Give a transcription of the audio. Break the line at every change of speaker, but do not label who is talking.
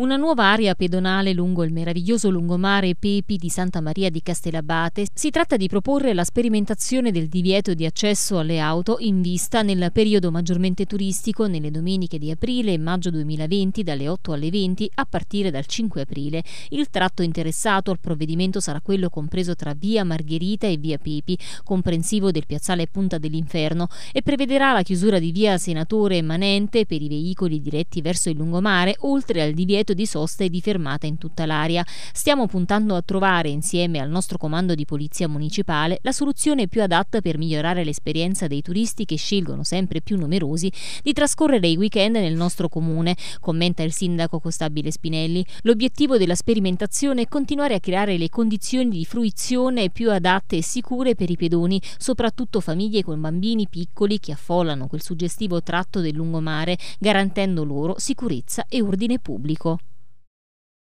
Una nuova area pedonale lungo il meraviglioso lungomare Pepi di Santa Maria di Castellabate si tratta di proporre la sperimentazione del divieto di accesso alle auto in vista nel periodo maggiormente turistico nelle domeniche di aprile e maggio 2020 dalle 8 alle 20 a partire dal 5 aprile. Il tratto interessato al provvedimento sarà quello compreso tra via Margherita e via Pepi, comprensivo del piazzale Punta dell'Inferno e prevederà la chiusura di via Senatore e Manente per i veicoli diretti verso il lungomare oltre al divieto punto di sosta e di fermata in tutta l'area. Stiamo puntando a trovare insieme al nostro comando di polizia municipale la soluzione più adatta per migliorare l'esperienza dei turisti che scelgono sempre più numerosi di trascorrere i weekend nel nostro comune, commenta il sindaco Costabile Spinelli. L'obiettivo della sperimentazione è continuare a creare le condizioni di fruizione più adatte e sicure per i pedoni, soprattutto famiglie con bambini piccoli che affollano quel suggestivo tratto del lungomare, garantendo loro sicurezza e ordine pubblico.